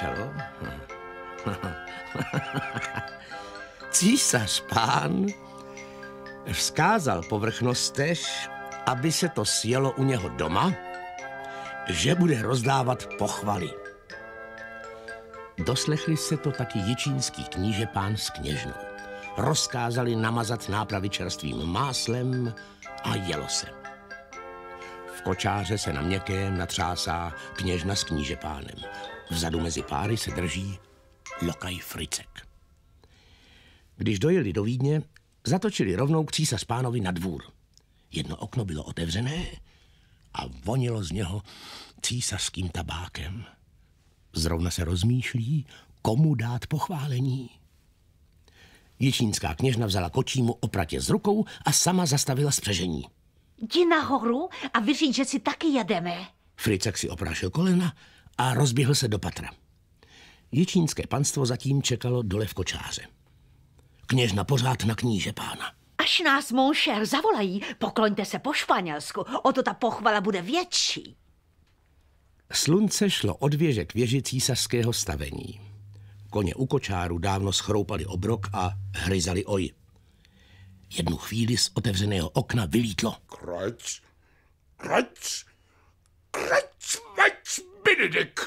začalo? Císař pán vzkázal povrchnostech, aby se to sjelo u něho doma, že bude rozdávat pochvaly. Doslechli se to taky jičínský kníže pán s kněžnou. Rozkázali namazat nápravy čerstvým máslem a jelo se. V kočáře se na měkkém natřásá kněžna s kníže pánem. Vzadu mezi páry se drží lokaj Fricek. Když dojeli do Vídně, zatočili rovnou k císař pánovi na dvůr. Jedno okno bylo otevřené a vonilo z něho císařským tabákem. Zrovna se rozmýšlí, komu dát pochválení. Jičínská kněžna vzala kočímu opratě z rukou a sama zastavila spřežení. Jdi nahoru a vyříď, že si taky jedeme. Fricek si oprášil kolena a rozběhl se do patra. Jičínské panstvo zatím čekalo dole v kočáře. Kněžna pořád na kníže pána. Až nás, monšer zavolají, pokloňte se po španělsku, o to ta pochvala bude větší. Slunce šlo od věže k věži císařského stavení. Koně u kočáru dávno schroupali obrok a hryzali oj. Jednu chvíli z otevřeného okna vylítlo. Krač, krač, krač. Benedek.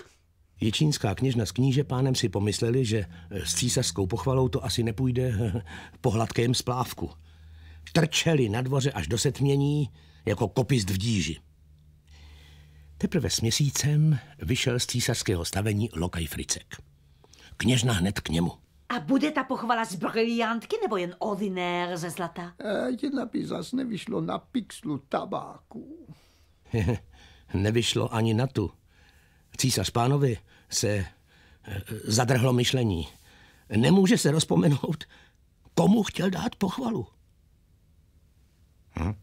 Jičínská kněžna s kníže pánem si pomysleli, že eh, s císařskou pochvalou to asi nepůjde eh, po hladkém splávku. Trčeli na dvoře až do setmění jako kopist v díži. Teprve s měsícem vyšel z císařského stavení Lokaj Fricek. Kněžna hned k němu. A bude ta pochvala z briliantky nebo jen ordinér ze zlata? E, jedna by zas nevyšlo na pixlu tabáku. nevyšlo ani na tu císař pánovi se eh, zadrhlo myšlení. Nemůže se rozpomenout, komu chtěl dát pochvalu. Hm?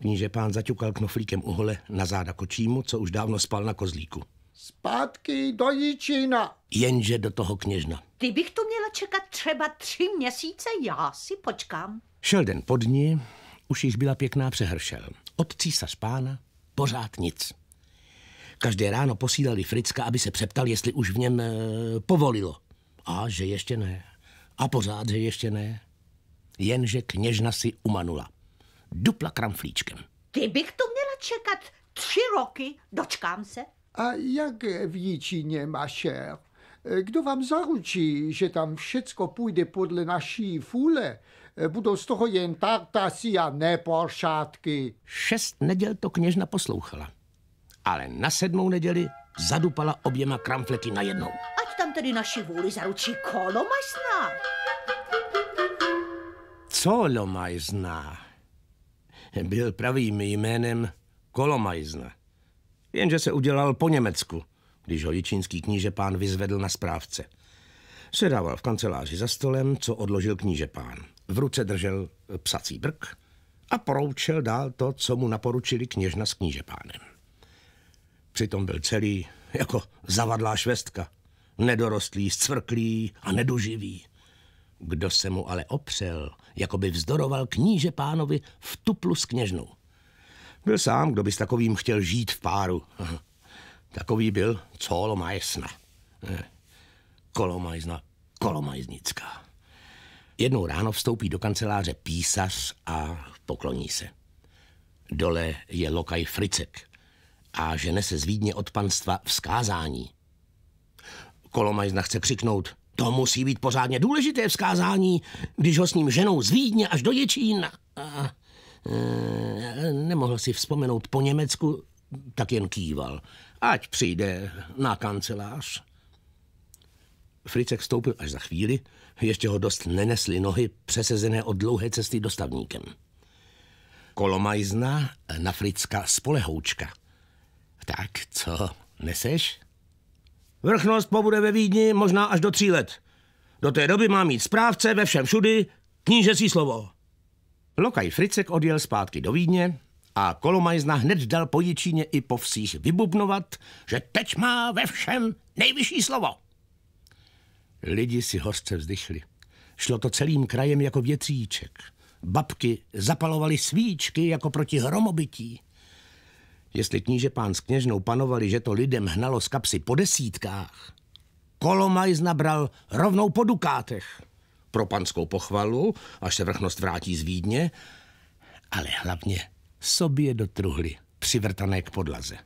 Kníže pán zaťukal knoflíkem uhole na záda kočímu, co už dávno spal na kozlíku. Zpátky do Jičína. Jenže do toho kněžna. Ty bych tu měla čekat třeba tři měsíce, já si počkám. Šel den pod ní, už již byla pěkná přehršel. Od císař pána pořád nic. Každé ráno posílali Fricka, aby se přeptal, jestli už v něm e, povolilo. A že ještě ne. A pořád, že ještě ne. Jenže kněžna si umanula. Dupla kramflíčkem. Ty bych to měla čekat tři roky, dočkám se. A jak v Jičíně, mašer? Kdo vám zaručí, že tam všecko půjde podle naší fůle? Budou z toho jen tartasy a ne poršátky. Šest neděl to kněžna poslouchala ale na sedmou neděli zadupala oběma kramflety jednou. Ať tam tedy naši vůli zaručí kolomajzná. Co Colo Byl pravým jménem Kolomajzna. Jenže se udělal po Německu, když ho jičínský kníže pán vyzvedl na správce. Sedával v kanceláři za stolem, co odložil kníže pán. V ruce držel psací brk a poroučel dál to, co mu naporučili kněžna s kníže pánem. Přitom byl celý jako zavadlá švestka. Nedorostlý, zcvrklý a nedoživý. Kdo se mu ale opřel, jako by vzdoroval kníže pánovi v tuplu s kněžnou. Byl sám, kdo by s takovým chtěl žít v páru. Takový byl Colomajsna. Eh, Kolomajzna, kolomajznická. Jednou ráno vstoupí do kanceláře písař a pokloní se. Dole je lokaj Fricek, a žene se z Vídně od panstva vzkázání. Kolomajzna chce křiknout, to musí být pořádně důležité vzkázání, když ho s ním ženou z Vídně až do Děčína. A, e, nemohl si vzpomenout po Německu, tak jen kýval. Ať přijde na kancelář. Fricek vstoupil až za chvíli, ještě ho dost nenesly nohy přesezené od dlouhé cesty dostavníkem. Kolomajzna na Fricka spolehoučka – tak co, neseš? Vrchnost pobude ve Vídni možná až do tří let. Do té doby má mít správce ve všem všudy knížecí slovo. Lokaj Fricek odjel zpátky do Vídně a Kolomajzna hned dal po Jičíně i po vsích vybubnovat, že teď má ve všem nejvyšší slovo. Lidi si horce vzdychli. Šlo to celým krajem jako větříček. Babky zapalovaly svíčky jako proti hromobití. Jestli kníže pán s kněžnou panovali, že to lidem hnalo z kapsy po desítkách, Kolomajz nabral rovnou po dukátech. Pro panskou pochvalu, až se vrchnost vrátí z Vídně, ale hlavně sobě do truhly, přivrtané k podlaze.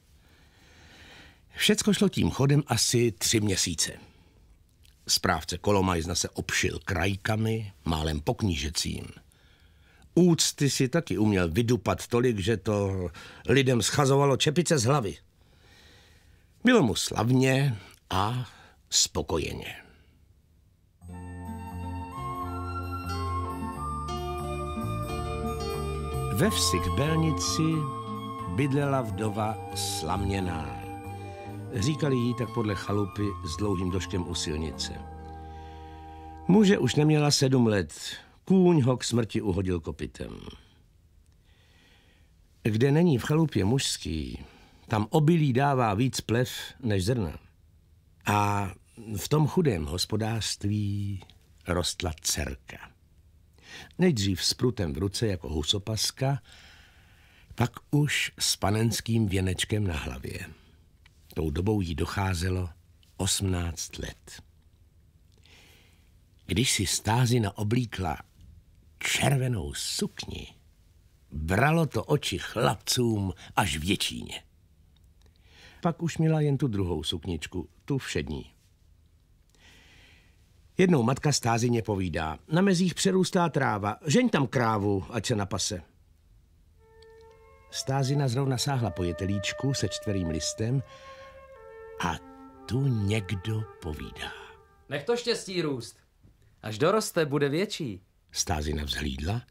Všecko šlo tím chodem asi tři měsíce. Správce Kolomajzna se obšil krajkami, málem poknížecím – úcty si taky uměl vydupat tolik, že to lidem schazovalo čepice z hlavy. Bylo mu slavně a spokojeně. Ve vsi k Belnici bydlela vdova Slaměná. Říkali jí tak podle chalupy s dlouhým doškem u silnice. Muže už neměla sedm let, Kůň ho k smrti uhodil kopitem. Kde není v chalupě mužský, tam obilí dává víc plev než zrna. A v tom chudém hospodářství rostla dcerka. Nejdřív s prutem v ruce jako husopaska, pak už s panenským věnečkem na hlavě. Tou dobou jí docházelo 18 let. Když si stázina oblíkla červenou sukni, bralo to oči chlapcům až v Děčíně. Pak už měla jen tu druhou sukničku, tu všední. Jednou matka stázině povídá, na mezích přerůstá tráva, žeň tam krávu, ať se napase. Stázina zrovna sáhla po jetelíčku se čtverým listem a tu někdo povídá. Nech to štěstí růst. Až doroste, bude větší. Stázina vzhlídla,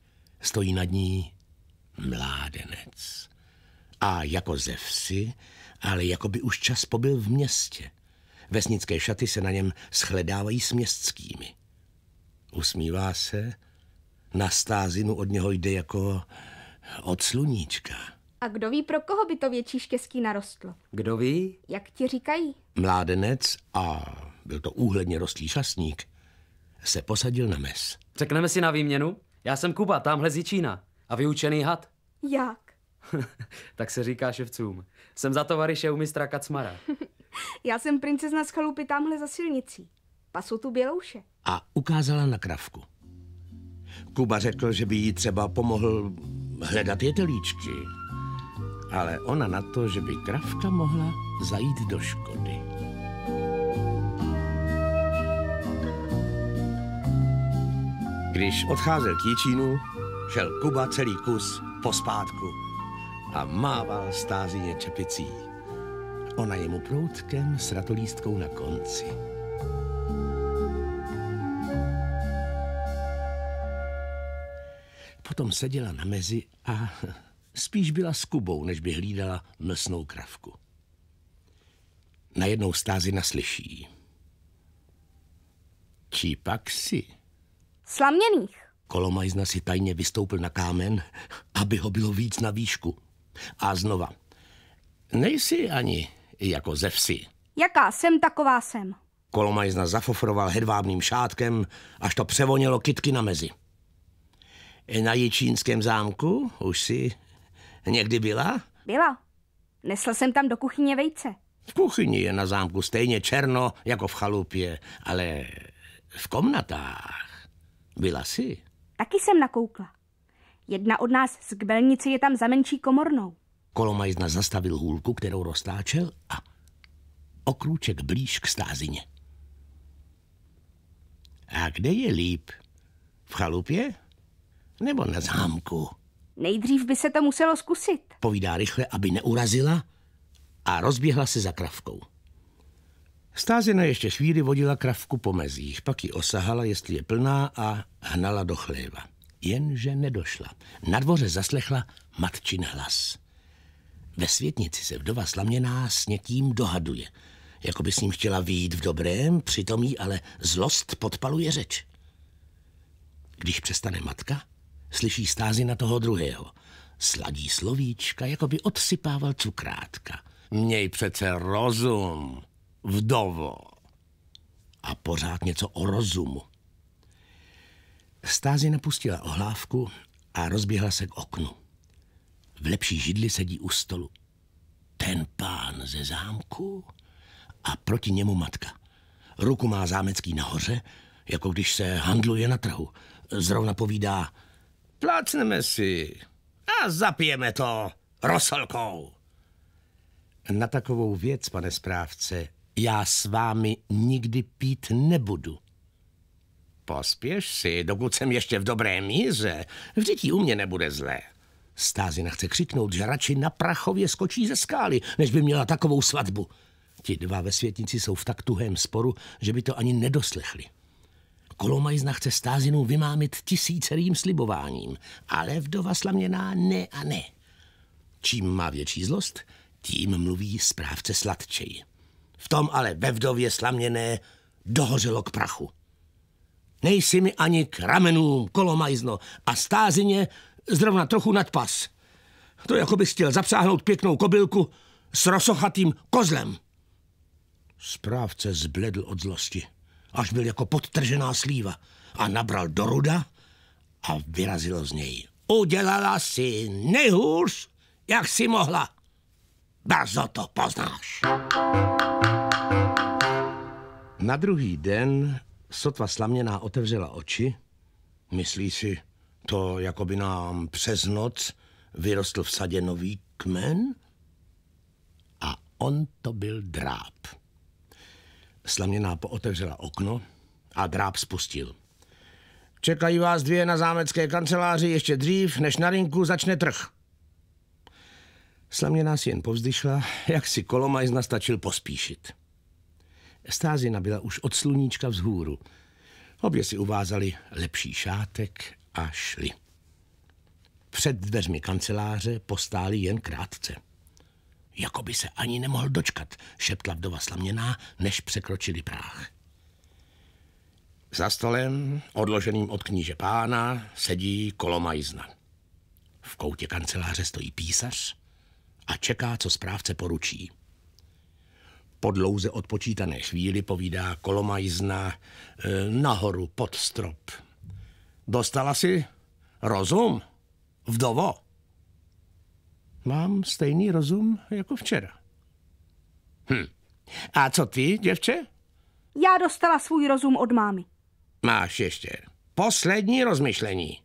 stojí nad ní mládenec. A jako ze vsi, ale jako by už čas pobyl v městě. Vesnické šaty se na něm shledávají s městskými. Usmívá se, na stázinu od něho jde jako od sluníčka. A kdo ví, pro koho by to větší štěstí narostlo? Kdo ví? Jak ti říkají? Mládenec a byl to úhledně rostlý šasník – se posadil na mes. Řekneme si na výměnu? Já jsem Kuba, tamhle z Jičína. A vyučený had. Jak? tak se říká ševcům. Jsem za tovaryše u mistra Kacmara. Já jsem princezna z chalupy tamhle za silnicí. Pasu tu bělouše. A ukázala na kravku. Kuba řekl, že by jí třeba pomohl hledat jetelíčky. Ale ona na to, že by kravka mohla zajít do škody. Když odcházel k Jičínu, šel Kuba celý kus pospátku a mával stázině čepicí. Ona jemu proutkem s ratolístkou na konci. Potom seděla na mezi a spíš byla s Kubou, než by hlídala mlsnou kravku. Najednou stázina slyší. Čí pak si? slaměných. Kolomajzna si tajně vystoupil na kámen, aby ho bylo víc na výšku. A znova. Nejsi ani jako ze vsi. Jaká jsem, taková jsem. Kolomajzna zafofroval hedvábným šátkem, až to převonilo kitky na mezi. Na Jičínském zámku už si někdy byla? Byla. Nesl jsem tam do kuchyně vejce. V kuchyni je na zámku stejně černo jako v chalupě, ale v komnatách byla jsi? Taky jsem nakoukla. Jedna od nás z kbelnice je tam za menší komornou. Kolomajzna zastavil hůlku, kterou roztáčel a okrůček blíž k stázině. A kde je líp? V chalupě? Nebo na zámku? Nejdřív by se to muselo zkusit. Povídá rychle, aby neurazila a rozběhla se za kravkou. Stázina ještě chvíli vodila kravku po mezích, pak ji osahala, jestli je plná a hnala do chléva. Jenže nedošla. Na dvoře zaslechla matčin hlas. Ve světnici se vdova slaměná s někým dohaduje. Jako by s ním chtěla výjít v dobrém, přitom jí ale zlost podpaluje řeč. Když přestane matka, slyší stázy na toho druhého. Sladí slovíčka, jako by odsypával cukrátka. Měj přece rozum vdovo. A pořád něco o rozumu. Stázi napustila ohlávku a rozběhla se k oknu. V lepší židli sedí u stolu. Ten pán ze zámku a proti němu matka. Ruku má zámecký nahoře, jako když se handluje na trhu. Zrovna povídá, plácneme si a zapijeme to rosolkou. Na takovou věc, pane správce, já s vámi nikdy pít nebudu. Pospěš si, dokud jsem ještě v dobré míře. Vždyť u mě nebude zlé. Stázina chce křiknout, že radši na prachově skočí ze skály, než by měla takovou svatbu. Ti dva ve světnici jsou v tak tuhém sporu, že by to ani nedoslechli. Kolomajzna chce stázinu vymámit tisícerým slibováním, ale vdova slaměná ne a ne. Čím má větší zlost, tím mluví správce sladčeji v tom ale ve vdově slaměné dohořelo k prachu. Nejsi mi ani k ramenům, kolomajzno a stázině zrovna trochu nad pas. To jako bys chtěl zapsáhnout pěknou kobylku s rosochatým kozlem. Správce zbledl od zlosti, až byl jako podtržená slíva a nabral do ruda a vyrazil z něj. Udělala si nejhůř, jak si mohla. Brzo to poznáš. Na druhý den sotva slaměná otevřela oči. Myslí si, to jako by nám přes noc vyrostl v sadě nový kmen? A on to byl dráb. Slaměná pootevřela okno a dráb spustil. Čekají vás dvě na zámecké kanceláři ještě dřív, než na rinku začne trh. Slaměná si jen povzdyšla, jak si kolomajzna stačil pospíšit. Stázina byla už od sluníčka vzhůru. Obě si uvázali lepší šátek a šli. Před dveřmi kanceláře postáli jen krátce. jako by se ani nemohl dočkat, šeptla vdova slaměná, než překročili práh. Za stolem, odloženým od kníže pána, sedí kolomajzna. V koutě kanceláře stojí písař a čeká, co správce poručí. Po dlouze odpočítané chvíli povídá kolomajzna e, nahoru pod strop. Dostala si rozum, vdovo. Mám stejný rozum jako včera. Hm. A co ty, děvče? Já dostala svůj rozum od mámy. Máš ještě poslední rozmyšlení.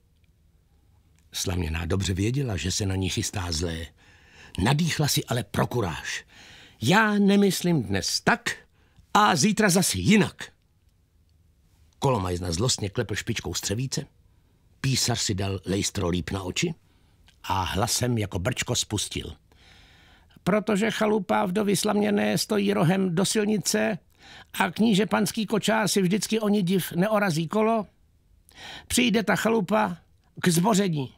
Slaměná dobře věděla, že se na ní chystá zlé. Nadýchla si ale prokuráž. Já nemyslím dnes tak a zítra zase jinak. Kolomajzna zlostně klepl špičkou střevíce, písař si dal lejstro líp na oči a hlasem jako brčko spustil. Protože chalupa vdovy slaměné stojí rohem do silnice a kníže panský kočár si vždycky oni div neorazí kolo, přijde ta chalupa k zboření.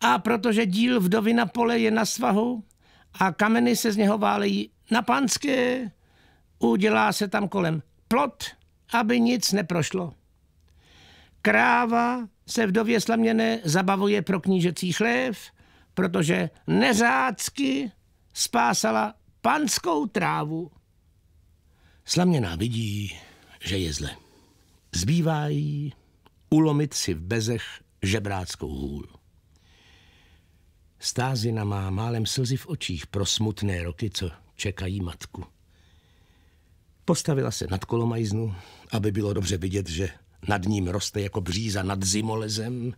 A protože díl vdovy na pole je na svahu, a kameny se z něho válejí na panské. Udělá se tam kolem plot, aby nic neprošlo. Kráva se vdově slaměné zabavuje pro knížecí chlév, protože neřádsky spásala panskou trávu. Slaměná vidí, že je zle. Zbývá jí ulomit si v bezech žebráckou hůl. Stázina má málem slzy v očích pro smutné roky, co čekají matku. Postavila se nad kolomajznu, aby bylo dobře vidět, že nad ním roste jako bříza nad zimolezem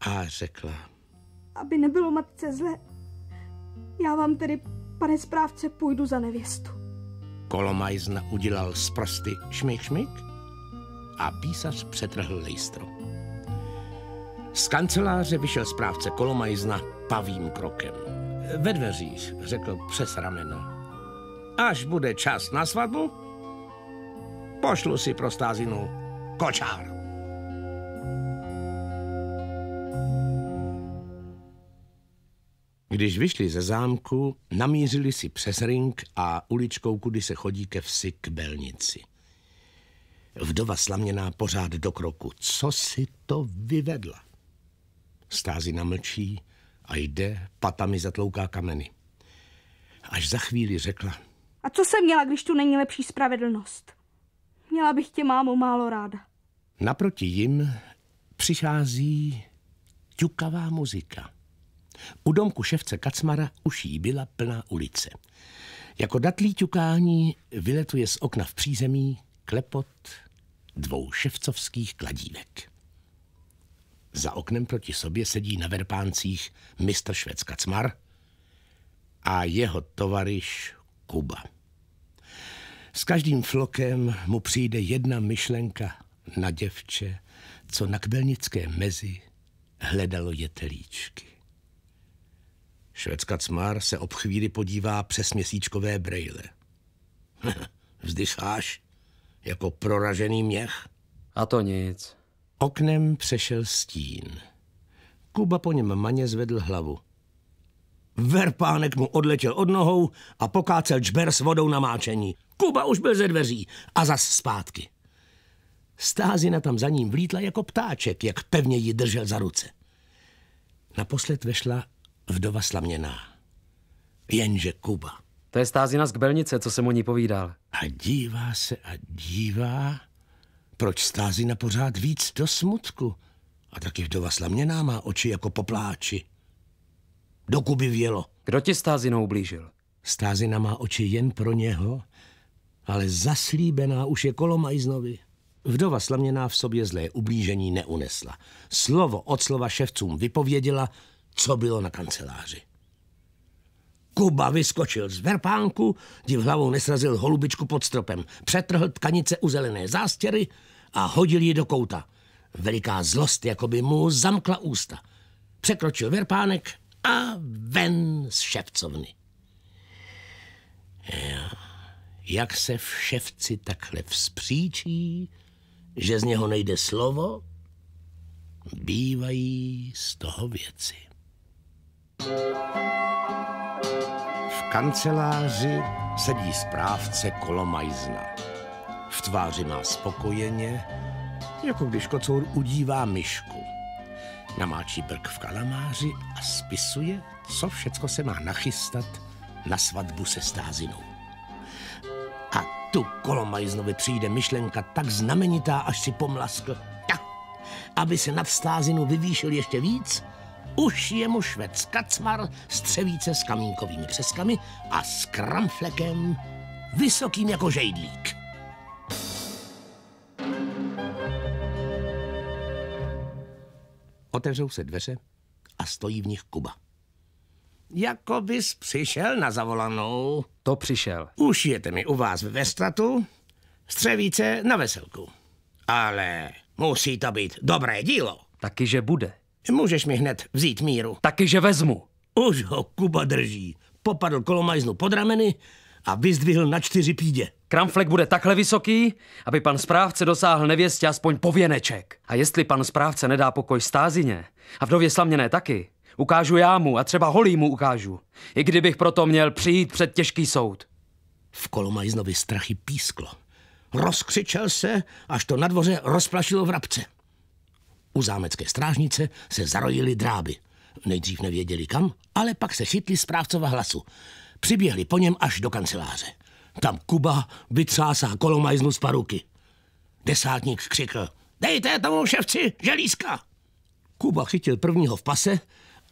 a řekla. Aby nebylo matce zle, já vám tedy, pane správce, půjdu za nevěstu. Kolomajzna udělal z prsty šmik šmik a písař přetrhl lejstrom. Z kanceláře vyšel správce Kolomajzna pavým krokem. Ve dveřích řekl přes rameno. Až bude čas na svatbu, pošlu si pro stázinu kočár. Když vyšli ze zámku, namířili si přes ring a uličkou, kudy se chodí ke vsi k Belnici. Vdova slaměná pořád do kroku. Co si to vyvedla? Stázy namlčí a jde, patami zatlouká kameny. Až za chvíli řekla. A co jsem měla, když tu není lepší spravedlnost? Měla bych tě, mámo, málo ráda. Naproti jim přichází ťukavá muzika. U domku ševce Kacmara už jí byla plná ulice. Jako datlí ťukání vyletuje z okna v přízemí klepot dvou ševcovských kladívek. Za oknem proti sobě sedí na verpáncích mistr Švédska Cmar a jeho tovariš Kuba. S každým flokem mu přijde jedna myšlenka na děvče, co na kbelnické mezi hledalo jetelíčky. Švédska Cmar se ob chvíli podívá přes měsíčkové brejle. Vzdycháš jako proražený měch? A to nic. Oknem přešel stín. Kuba po něm maně zvedl hlavu. Verpánek mu odletěl od nohou a pokácel čber s vodou na máčení. Kuba už byl ze dveří a zas zpátky. Stázina tam za ním vlítla jako ptáček, jak pevně ji držel za ruce. Naposled vešla vdova slaměná. Jenže Kuba. To je stázina z Kbelnice, co jsem o ní povídal. A dívá se a dívá proč stází na pořád víc do smutku? A taky vdova slaměná má oči jako popláči. Do Kuby vělo. Kdo ti stázinou blížil? Stázina má oči jen pro něho, ale zaslíbená už je kolomajznovi. Vdova slaměná v sobě zlé ublížení neunesla. Slovo od slova ševcům vypověděla, co bylo na kanceláři. Kuba vyskočil z verpánku, div hlavou nesrazil holubičku pod stropem, přetrhl tkanice u zelené zástěry a hodil ji do kouta. Veliká zlost, jako by mu zamkla ústa. Překročil verpánek a ven z ševcovny. Jak se v ševci takhle vzpříčí, že z něho nejde slovo, bývají z toho věci. Thank you kanceláři sedí správce Kolomajzna. V tváři má spokojeně, jako když kocour udívá myšku. Namáčí brk v kalamáři a spisuje, co všecko se má nachystat na svatbu se stázinou. A tu Kolomajznovi přijde myšlenka tak znamenitá, až si pomlaskl, tak, aby se nad stázinu vyvýšil ještě víc – už je mu švec kacmar z třevíce s kamínkovými přeskami a s kramflekem vysokým jako žejdlík. Otevřou se dveře a stojí v nich Kuba. Jako bys přišel na zavolanou. To přišel. Už jete mi u vás ve stratu, střevíce na veselku. Ale musí to být dobré dílo. Taky, že bude. Můžeš mi hned vzít míru. Taky, že vezmu. Už ho Kuba drží. Popadl kolomajznu pod rameny a vyzdvihl na čtyři pídě. Kramflek bude takhle vysoký, aby pan správce dosáhl nevěstě aspoň pověneček. A jestli pan správce nedá pokoj stázině a vdově slaměné taky, ukážu já mu a třeba holý mu ukážu. I kdybych proto měl přijít před těžký soud. V kolomajznovi strachy písklo. Rozkřičel se, až to na dvoře rozplašilo rabce. U zámecké strážnice se zarojili dráby. Nejdřív nevěděli kam, ale pak se chytli správcova hlasu. Přiběhli po něm až do kanceláře. Tam Kuba vytřásá kolomajznu z paruky. Desátník křikl. Dejte tomu ševci želízka! Kuba chytil prvního v pase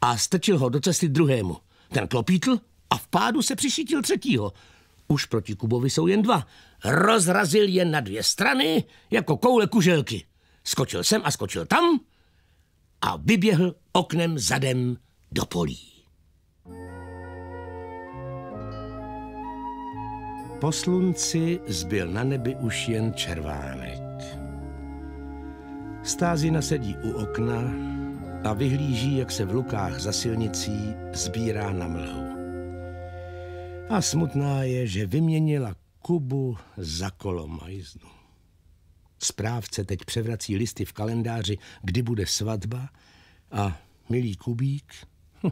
a strčil ho do cesty druhému. Ten klopítl a v pádu se přišítil třetího. Už proti Kubovi jsou jen dva. Rozrazil je na dvě strany jako koule kuželky skočil sem a skočil tam a vyběhl oknem zadem do polí. Po slunci zbyl na nebi už jen červánek. Stázina sedí u okna a vyhlíží, jak se v lukách za silnicí zbírá na mlhu. A smutná je, že vyměnila Kubu za kolomajznu. Správce teď převrací listy v kalendáři, kdy bude svatba a milý Kubík, hm,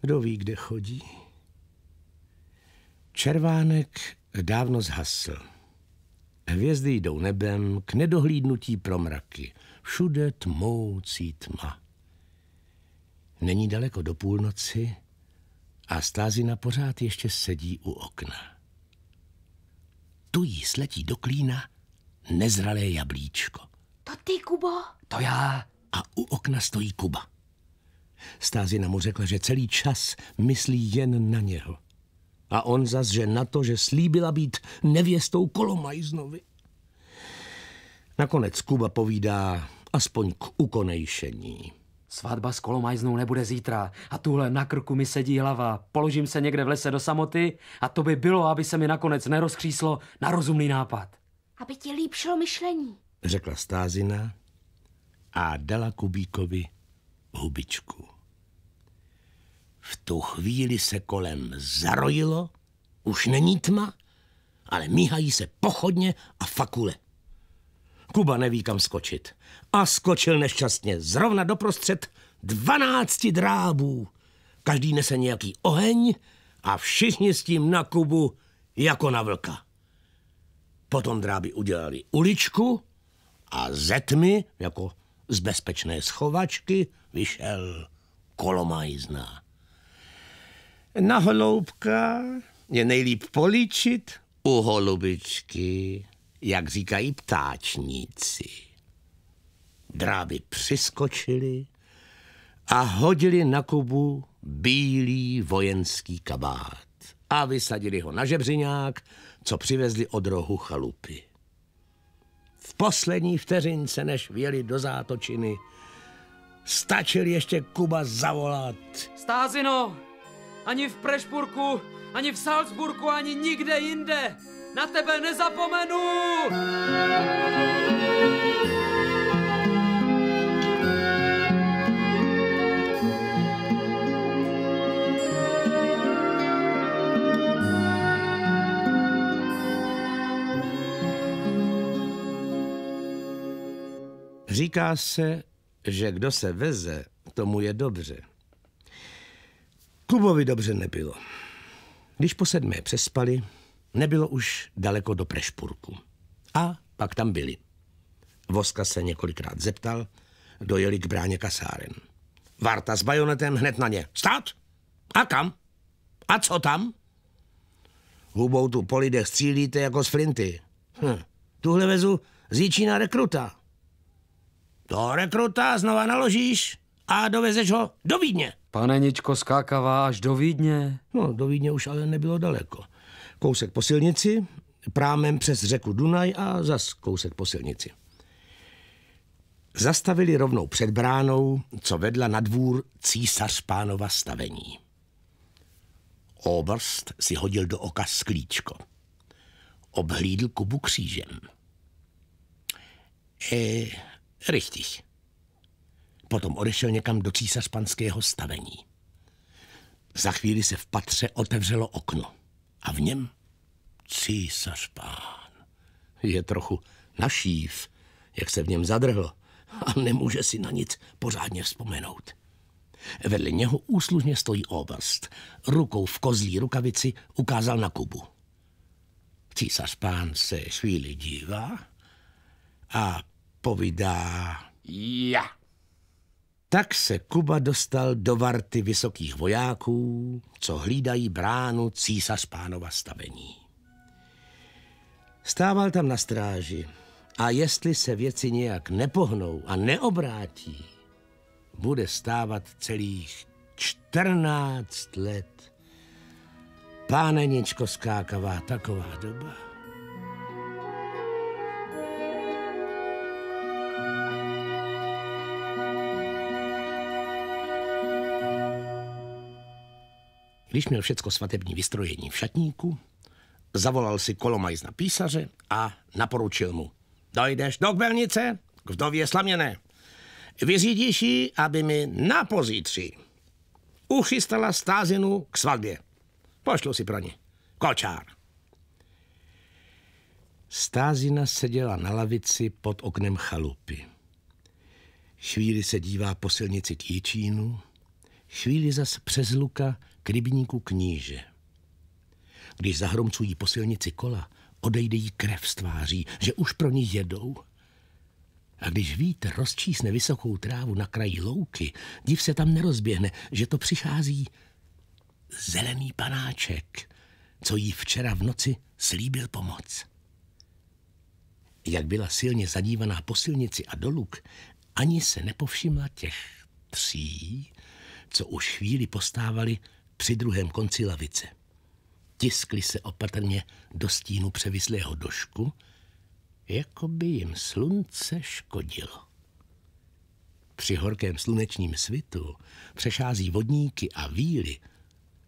kdo ví, kde chodí. Červánek dávno zhasl. Hvězdy jdou nebem k nedohlídnutí mraky. Všude tmoucí tma. Není daleko do půlnoci a Stázina pořád ještě sedí u okna. Tu jí sletí do klína nezralé jablíčko. To ty, Kubo? To já. A u okna stojí Kuba. Stázina mu řekla, že celý čas myslí jen na něho. A on zas, že na to, že slíbila být nevěstou Kolomajznovi. Nakonec Kuba povídá aspoň k ukonejšení. Svatba s Kolomajznou nebude zítra a tuhle na krku mi sedí hlava. Položím se někde v lese do samoty a to by bylo, aby se mi nakonec nerozkříslo na rozumný nápad aby ti líp šlo myšlení. Řekla Stázina a dala Kubíkovi hubičku. V tu chvíli se kolem zarojilo, už není tma, ale míhají se pochodně a fakule. Kuba neví, kam skočit. A skočil nešťastně zrovna doprostřed dvanácti drábů. Každý nese nějaký oheň a všichni s tím na Kubu jako na vlka. Potom dráby udělali uličku a ze tmy, jako z bezpečné schovačky, vyšel kolomajzna. Na holoubka je nejlíp poličit u holubičky, jak říkají ptáčníci. Dráby přiskočili a hodili na Kubu bílý vojenský kabát a vysadili ho na žebřiňák, co přivezli od rohu chalupy. V poslední vteřince, než vjeli do zátočiny, stačil ještě Kuba zavolat. Stázino, ani v Prešburku, ani v Salzburku, ani nikde jinde na tebe nezapomenu! Říká se, že kdo se veze, tomu je dobře. Kubovi dobře nebylo. Když po sedmé přespali, nebylo už daleko do Prešpurku. A pak tam byli. Voska se několikrát zeptal, dojeli k bráně kasáren. Varta s bajonetem hned na ně. Stát? A kam? A co tam? Hubou tu po lidech střílíte jako z flinty. Hm. Tuhle vezu zjíčí na rekruta. To rekruta znova naložíš a dovezeš ho do Vídně. Pane Ničko, skákavá až do Vídně? No, do Vídně už ale nebylo daleko. Kousek po silnici, prámem přes řeku Dunaj a zas kousek po silnici. Zastavili rovnou před bránou, co vedla na dvůr císař pánova stavení. Oberst si hodil do oka sklíčko. Obhlídl Kubu křížem. E, Richtig. Potom odešel někam do císařpanského stavení. Za chvíli se v patře otevřelo okno a v něm císařpán. Je trochu našív, jak se v něm zadrhl a nemůže si na nic pořádně vzpomenout. Vedle něho úslužně stojí oblast, Rukou v kozlí rukavici ukázal na Kubu. Císař pán se chvíli dívá a odpovídá. Já. Tak se Kuba dostal do varty vysokých vojáků, co hlídají bránu císař pánova stavení. Stával tam na stráži a jestli se věci nějak nepohnou a neobrátí, bude stávat celých 14 let. Páneničko skákavá, taková doba. Když měl všecko svatební vystrojení v šatníku, zavolal si kolomajz na písaře a naporučil mu. Dojdeš do kbelnice? k vdově slaměné. Vyřídíš ji, aby mi na pozítří uchystala stázinu k svatbě. Pošlu si pro ní. Kočár. Stázina seděla na lavici pod oknem chalupy. Chvíli se dívá po silnici k Jičínu, chvíli zas přes luka k rybníku kníže. Když zahromcují po silnici kola, odejde jí krev z tváří, že už pro ní jedou. A když vítr rozčísne vysokou trávu na kraji louky, div se tam nerozběhne, že to přichází zelený panáček, co jí včera v noci slíbil pomoc. Jak byla silně zadívaná po silnici a doluk, ani se nepovšimla těch tří, co už chvíli postávali při druhém konci lavice. Tiskli se opatrně do stínu převislého došku, jako by jim slunce škodilo. Při horkém slunečním svitu přešází vodníky a víly,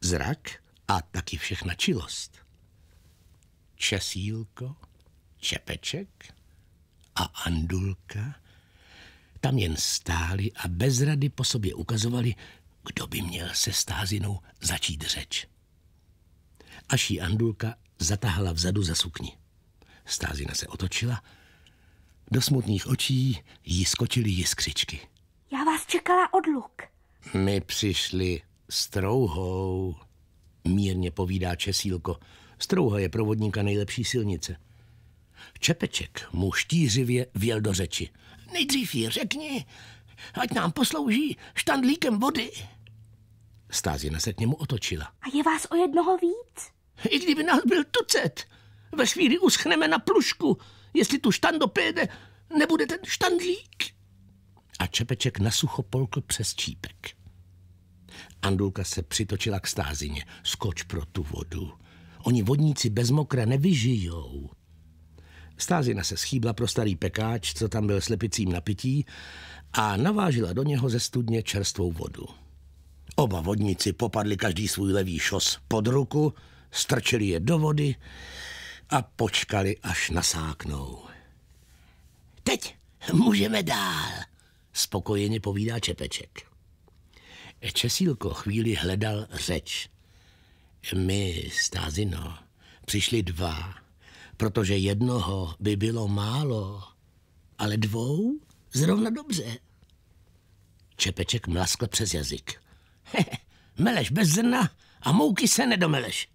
zrak a taky všechna čilost. Česílko, čepeček a andulka tam jen stáli a bez rady po sobě ukazovali, kdo by měl se stázinou začít řeč. Až ji Andulka zatáhla vzadu za sukni. Stázina se otočila. Do smutných očí jí skočily jiskřičky. Já vás čekala odluk. My přišli s trouhou, mírně povídá Česílko. Strouha je provodníka nejlepší silnice. Čepeček mu štířivě věl do řeči. Nejdřív ji řekni, ať nám poslouží štandlíkem vody. Stázina se k němu otočila. A je vás o jednoho víc? I kdyby nás byl tucet, ve chvíli uschneme na plušku, jestli tu štandopéde nebude ten štandlík. A Čepeček sucho polkl přes čípek. Andulka se přitočila k stázině. Skoč pro tu vodu. Oni vodníci bez mokra nevyžijou. Stázina se schýbla pro starý pekáč, co tam byl slepicím napití, a navážila do něho ze studně čerstvou vodu. Oba vodníci popadli každý svůj levý šos pod ruku, strčili je do vody a počkali, až nasáknou. Teď můžeme dál, spokojeně povídá Čepeček. Česílko chvíli hledal řeč. My, Stázino, přišli dva, protože jednoho by bylo málo, ale dvou zrovna dobře. Čepeček mlaskl přes jazyk. meleš bez zrna a mouky se nedomeleš.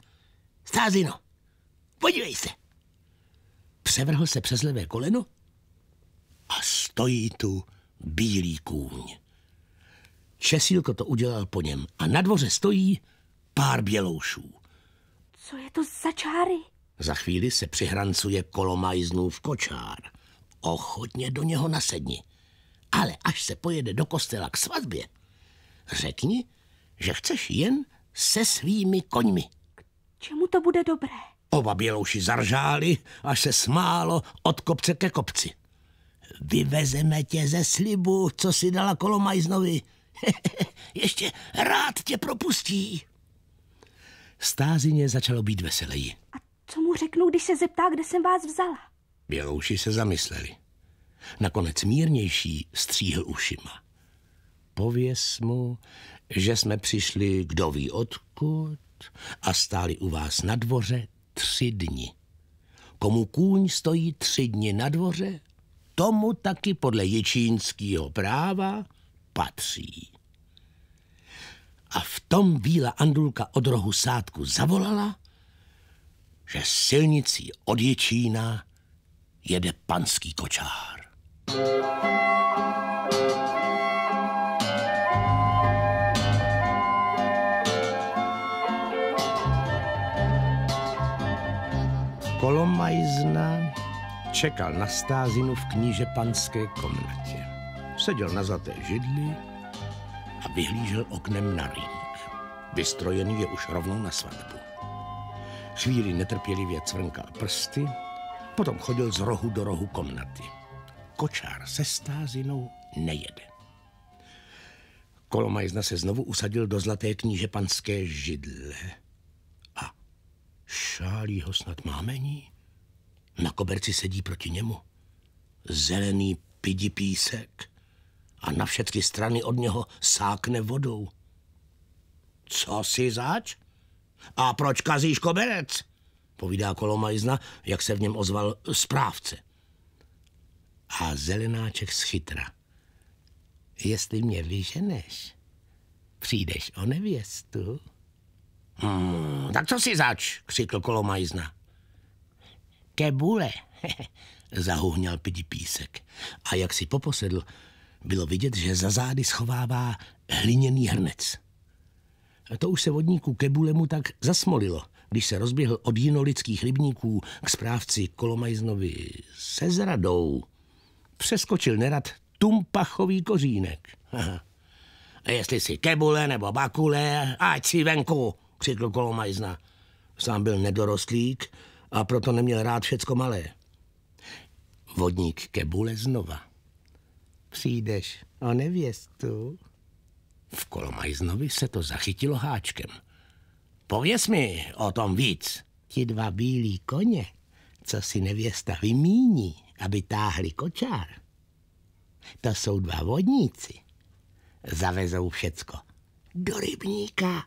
Stázino, podívej se. Převrhl se přes levé koleno a stojí tu bílý kůň. Česílko to udělal po něm a na dvoře stojí pár běloušů. Co je to za čáry? Za chvíli se přihrancuje v kočár. Ochotně do něho nasedni. Ale až se pojede do kostela k svatbě, řekni, že chceš jen se svými koňmi. K čemu to bude dobré? Oba bělouši zaržáli, až se smálo od kopce ke kopci. Vyvezeme tě ze slibu, co si dala kolomajznovi. Ještě rád tě propustí. Stázině začalo být veseleji. A co mu řeknu, když se zeptá, kde jsem vás vzala? Bělouši se zamysleli. Nakonec mírnější stříhl ušima. Pověs mu, že jsme přišli kdo ví odkud a stáli u vás na dvoře tři dny. Komu kůň stojí tři dny na dvoře, tomu taky podle ječínského práva patří. A v tom Bíla Andulka od rohu sádku zavolala, že silnicí od Ječína jede panský kočár. Thank you. Kolomajzna čekal na stázinu v kníže panské komnatě. Seděl na zlaté židli a vyhlížel oknem na rýnk. Vystrojený je už rovnou na svatbu. Chvíli netrpělivě cvrnkal prsty, potom chodil z rohu do rohu komnaty. Kočár se stázinou nejede. Kolomajzna se znovu usadil do zlaté kníže panské židle. Šálí ho snad mámení? Na koberci sedí proti němu. Zelený pidi písek a na všechny strany od něho sákne vodou. Co si zač? A proč kazíš koberec? Povídá Kolomajzna, jak se v něm ozval správce. A zelenáček schytra. Jestli mě vyženeš, přijdeš o nevěstu. Hmm, tak co si zač? křikl kolomajzna. Kebule, zahuhněl pidi písek. A jak si poposedl, bylo vidět, že za zády schovává hliněný hrnec. A to už se vodníku Kebulemu tak zasmolilo, když se rozběhl od jinolických rybníků k správci Kolomajznovi se zradou. Přeskočil nerad tumpachový kořínek. Aha. Jestli si kebule nebo bakule, ať si venku, přišel Kolomajzna, Majzna. Sám byl nedorostlík a proto neměl rád všecko malé. Vodník Kebule znova. Přijdeš o nevěstu? V Kolomajznovi se to zachytilo háčkem. Pověz mi o tom víc. Ti dva bílí koně, co si nevěsta vymíní, aby táhli kočár. To jsou dva vodníci. Zavezou všecko. Do rybníka.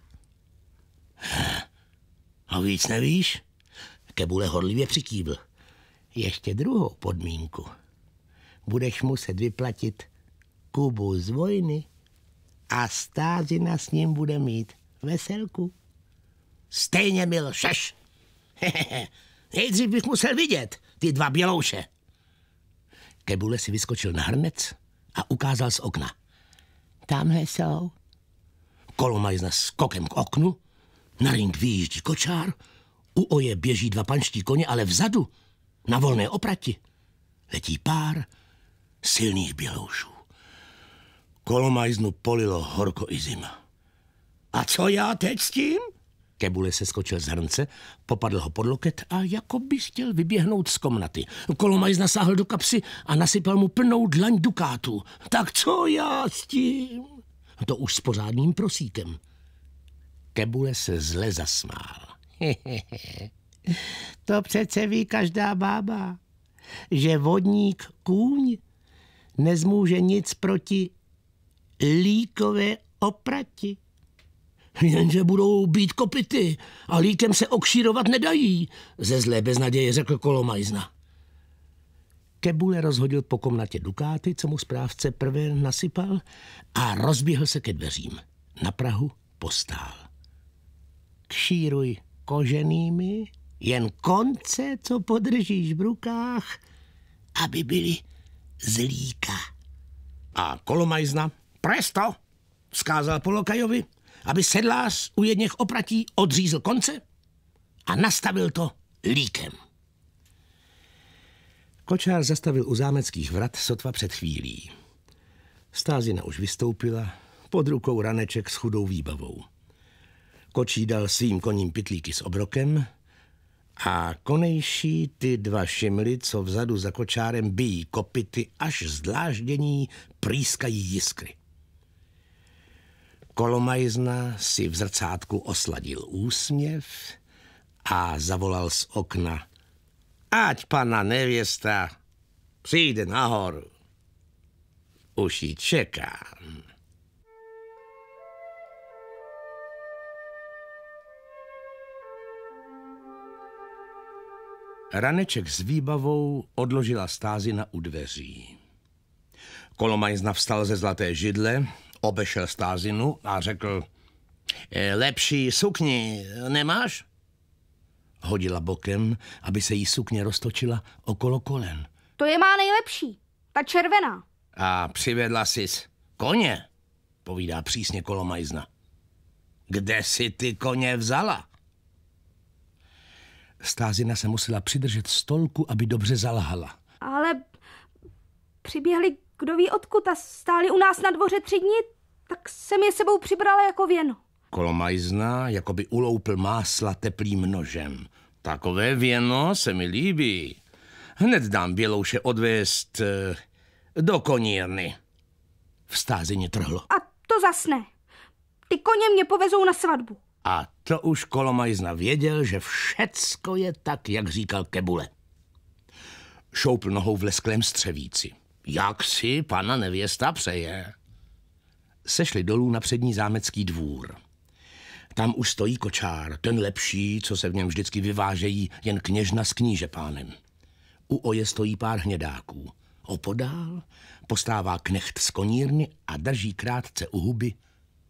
A víc nevíš? Kebule horlivě přikývl. Ještě druhou podmínku. Budeš muset vyplatit Kubu z vojny a stázina s ním bude mít veselku. Stejně mi šeš. Nejdřív bych musel vidět ty dva bělouše. Kebule si vyskočil na hrnec a ukázal z okna. Tamhle jsou. Kolomajzna skokem k oknu na ring vyjíždí kočár, u oje běží dva panští koně, ale vzadu, na volné oprati, letí pár silných běloušů. Kolomajznu polilo horko i zima. A co já teď s tím? Kebule se skočil z hrnce, popadl ho pod loket a jako by chtěl vyběhnout z komnaty. Kolomajz nasáhl do kapsy a nasypal mu plnou dlaň dukátů. Tak co já s tím? To už s pořádným prosíkem. Kebule se zle zasmál. to přece ví každá bába, že vodník kůň nezmůže nic proti líkové oprati. Jenže budou být kopity a líkem se okšírovat nedají, ze zlé beznaděje řekl Kolomajzna. Kebule rozhodil po komnatě dukáty, co mu správce prvé nasypal a rozběhl se ke dveřím. Na Prahu postál kšíruj koženými, jen konce, co podržíš v rukách, aby byly zlíka. A kolomajzna, presto, vzkázal Polokajovi, aby sedlář u jedněch opratí odřízl konce a nastavil to líkem. Kočár zastavil u zámeckých vrat sotva před chvílí. Stázina už vystoupila, pod rukou raneček s chudou výbavou. Kočí dal svým koním pitlíky s obrokem a konejší ty dva šimly, co vzadu za kočárem bijí kopity, až zdláždění prýskají jiskry. Kolomajzna si v zrcátku osladil úsměv a zavolal z okna. Ať pana nevěsta přijde nahoru. Už ji čekám. Raneček s výbavou odložila stázi na udveří. Kolomajzna vstal ze zlaté židle, obešel stázinu a řekl eh, Lepší sukni nemáš? Hodila bokem, aby se jí sukně roztočila okolo kolen. To je má nejlepší, ta červená. A přivedla sis koně, povídá přísně kolomajzna. Kde si ty koně vzala? Stázina se musela přidržet stolku, aby dobře zalhala. Ale přiběhli kdo ví odkud a stáli u nás na dvoře tři dny, tak jsem je sebou přibrala jako věno. Kolomajzna jako by uloupl másla teplým nožem. Takové věno se mi líbí. Hned dám bělouše odvést eh, do konírny. V stázině trhlo. A to zasne. Ty koně mě povezou na svatbu. A to už Kolomajzna věděl, že všecko je tak, jak říkal Kebule. Šoupl nohou v lesklém střevíci. Jak si pana nevěsta přeje? Sešli dolů na přední zámecký dvůr. Tam už stojí kočár, ten lepší, co se v něm vždycky vyvážejí jen kněžna s kníže pánem. U oje stojí pár hnědáků. Opodál postává knecht z konírny a drží krátce u huby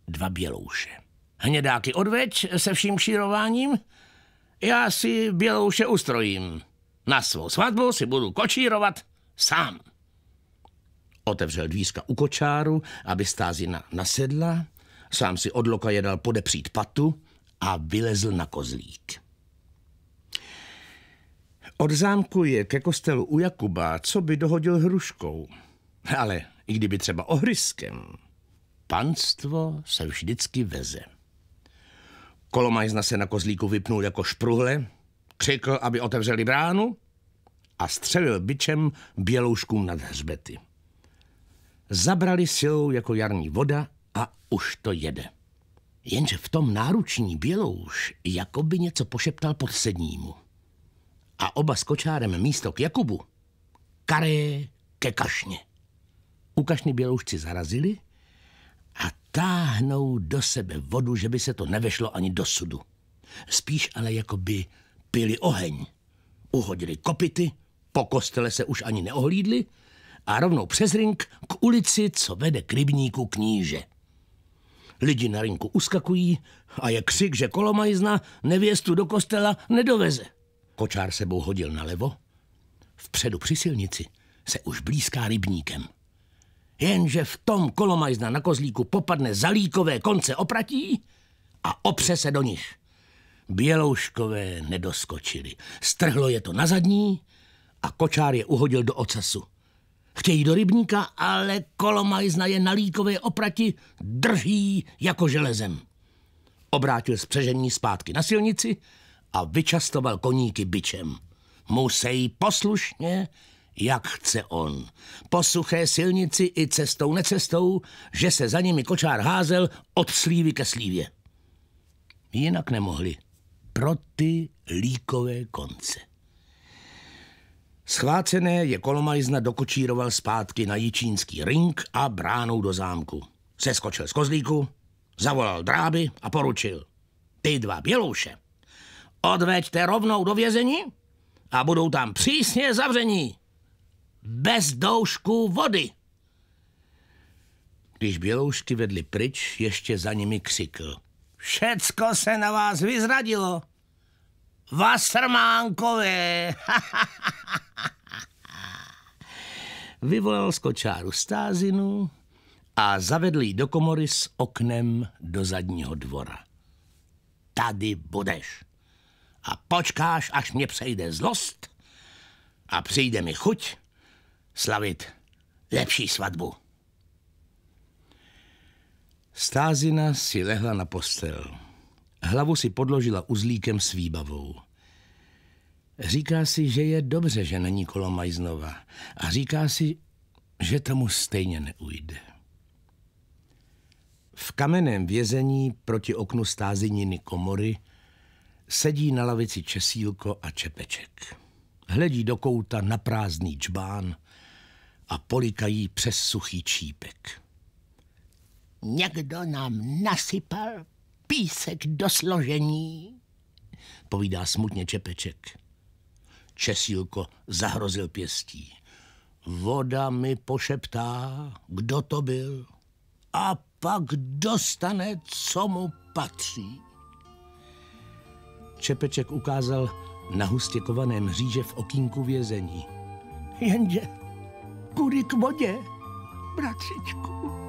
dva bělouše. Hnědáky odveď se vším šírováním, já si bělouše ustrojím. Na svou svatbu si budu kočírovat sám. Otevřel dvízka u kočáru, aby stázina nasedla, sám si od loka jedal podepřít patu a vylezl na kozlík. Od zámku je ke kostelu u Jakuba, co by dohodil hruškou. Ale i kdyby třeba ohryskem, panstvo se vždycky veze. Kolomajzna se na kozlíku vypnul jako špruhle, křikl, aby otevřeli bránu a střelil bičem bělouškům nad hřbety. Zabrali silou jako jarní voda a už to jede. Jenže v tom náruční bělouš jako by něco pošeptal pod sednímu. A oba s kočárem místo k Jakubu karé ke kašně. U kašny běloušci zarazili – táhnou do sebe vodu, že by se to nevešlo ani do sudu. Spíš ale jako by pili oheň. Uhodili kopity, po kostele se už ani neohlídli a rovnou přes ring k ulici, co vede k rybníku kníže. Lidi na rinku uskakují a je křik, že kolomajzna nevěstu do kostela nedoveze. Kočár sebou hodil nalevo, vpředu při silnici se už blízká rybníkem. Jenže v tom kolomajzna na kozlíku popadne zalíkové konce opratí a opře se do nich. Bělouškové nedoskočili. Strhlo je to na zadní a kočár je uhodil do ocasu. Chtějí do rybníka, ale kolomajzna je na líkové oprati drží jako železem. Obrátil spřežení zpátky na silnici a vyčastoval koníky byčem. Musí poslušně jak chce on. Po suché silnici i cestou necestou, že se za nimi kočár házel od slívy ke slívě. Jinak nemohli. Pro ty líkové konce. Schvácené je kolomajzna dokočíroval zpátky na jičínský ring a bránou do zámku. Seskočil z kozlíku, zavolal dráby a poručil. Ty dva bělouše, odveďte rovnou do vězení a budou tam přísně zavření bez doušku vody. Když běloušky vedli pryč, ještě za nimi křikl. Všecko se na vás vyzradilo. Vasrmánkové. Vyvolal z kočáru stázinu a zavedl ji do komory s oknem do zadního dvora. Tady budeš a počkáš, až mě přejde zlost a přijde mi chuť slavit lepší svatbu. Stázina si lehla na postel. Hlavu si podložila uzlíkem s výbavou. Říká si, že je dobře, že není kolo Majznova. A říká si, že tomu stejně neujde. V kameném vězení proti oknu stázininy komory sedí na lavici Česílko a Čepeček. Hledí do kouta na prázdný čbán a polikají přes suchý čípek. Někdo nám nasypal písek do složení, povídá smutně Čepeček. Česílko zahrozil pěstí. Voda mi pošeptá, kdo to byl, a pak dostane, co mu patří. Čepeček ukázal na hustě kovaném říže v okínku vězení. Jenže kudy k vodě, bratřičku.